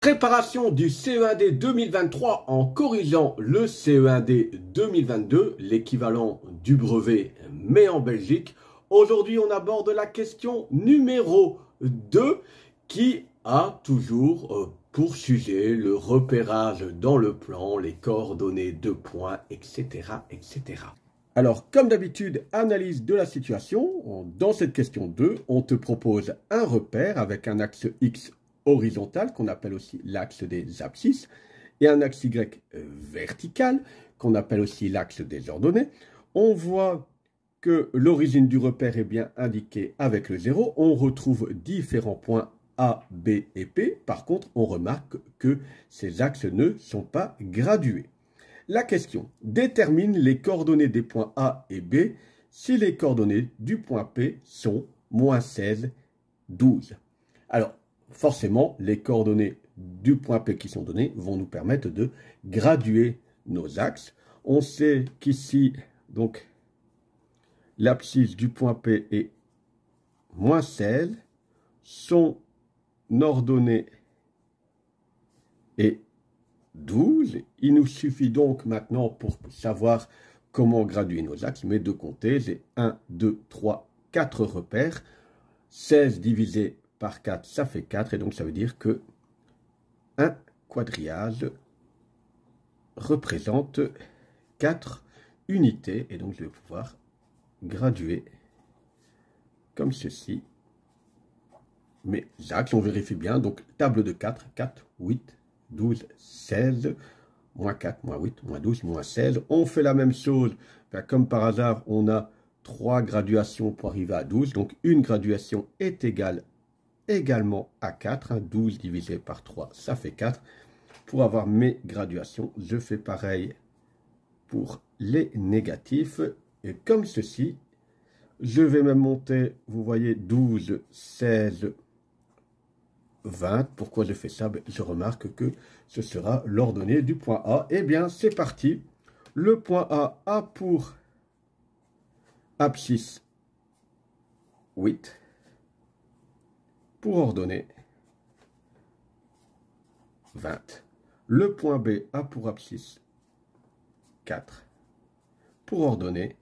Préparation du ce 2023 en corrigeant le CE1D 2022, l'équivalent du brevet, mais en Belgique. Aujourd'hui, on aborde la question numéro 2 qui a toujours euh, pour sujet le repérage dans le plan, les coordonnées de points, etc. etc. Alors, comme d'habitude, analyse de la situation. Dans cette question 2, on te propose un repère avec un axe X horizontal qu'on appelle aussi l'axe des abscisses et un axe Y euh, vertical qu'on appelle aussi l'axe des ordonnées, on voit que l'origine du repère est bien indiquée avec le 0. On retrouve différents points A, B et P. Par contre, on remarque que ces axes ne sont pas gradués. La question détermine les coordonnées des points A et B si les coordonnées du point P sont moins 16, 12. Alors, forcément, les coordonnées du point P qui sont données vont nous permettre de graduer nos axes. On sait qu'ici, donc, l'abscisse du point P est moins 16. son ordonnée est 12. Il nous suffit donc maintenant pour savoir comment graduer nos axes, mais de compter j'ai 1, 2, 3, 4 repères. 16 divisé par 4, ça fait 4. Et donc, ça veut dire que un quadrillage représente 4 unités. Et donc, je vais pouvoir graduer comme ceci mes axes. On vérifie bien. Donc, table de 4, 4, 8, 12, 16, moins 4, moins 8, moins 12, moins 16. On fait la même chose. Ben, comme par hasard, on a 3 graduations pour arriver à 12. Donc, une graduation est égale à également à 4. 12 hein, divisé par 3, ça fait 4. Pour avoir mes graduations, je fais pareil pour les négatifs. Et comme ceci, je vais même monter, vous voyez, 12, 16, 20. Pourquoi je fais ça ben, Je remarque que ce sera l'ordonnée du point A. Eh bien, c'est parti. Le point A a pour abscisse 8 pour ordonner 20. Le point B a pour abscisse 4 pour ordonner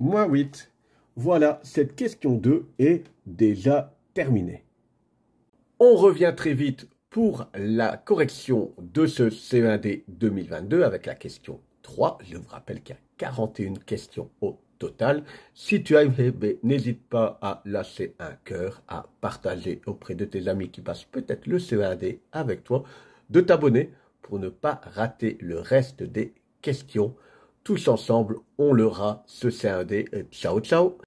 moins 8. Voilà, cette question 2 est déjà terminée. On revient très vite pour la correction de ce C1D 2022 avec la question 3. Je vous rappelle qu'il y a 41 questions au total. Si tu as aimé, ben, n'hésite pas à lâcher un cœur, à partager auprès de tes amis qui passent peut-être le C1D e avec toi, de t'abonner pour ne pas rater le reste des questions. Tous ensemble, on l'aura, ce C1D. E ciao, ciao